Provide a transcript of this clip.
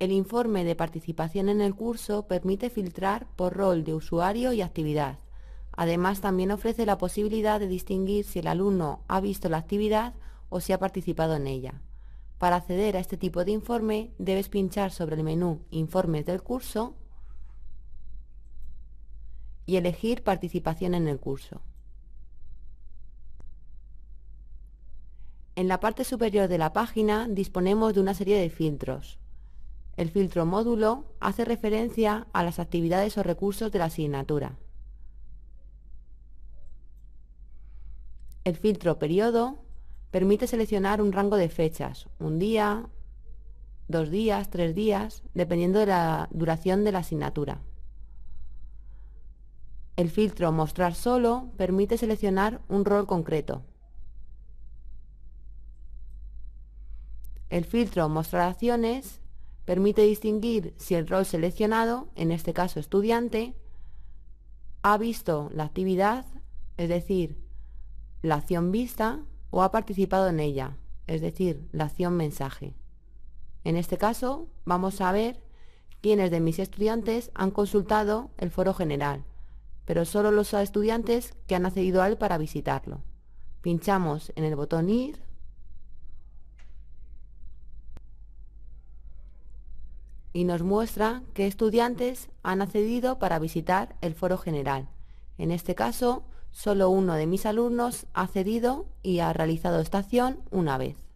El informe de participación en el curso permite filtrar por rol de usuario y actividad. Además, también ofrece la posibilidad de distinguir si el alumno ha visto la actividad o si ha participado en ella. Para acceder a este tipo de informe, debes pinchar sobre el menú Informes del curso y elegir Participación en el curso. En la parte superior de la página disponemos de una serie de filtros. El filtro módulo hace referencia a las actividades o recursos de la asignatura. El filtro periodo permite seleccionar un rango de fechas, un día, dos días, tres días, dependiendo de la duración de la asignatura. El filtro Mostrar solo permite seleccionar un rol concreto. El filtro Mostrar acciones permite distinguir si el rol seleccionado, en este caso estudiante, ha visto la actividad, es decir, la acción vista, o ha participado en ella, es decir, la acción mensaje. En este caso, vamos a ver quiénes de mis estudiantes han consultado el foro general, pero solo los estudiantes que han accedido a él para visitarlo. Pinchamos en el botón Ir y nos muestra qué estudiantes han accedido para visitar el foro general. En este caso, solo uno de mis alumnos ha accedido y ha realizado esta acción una vez.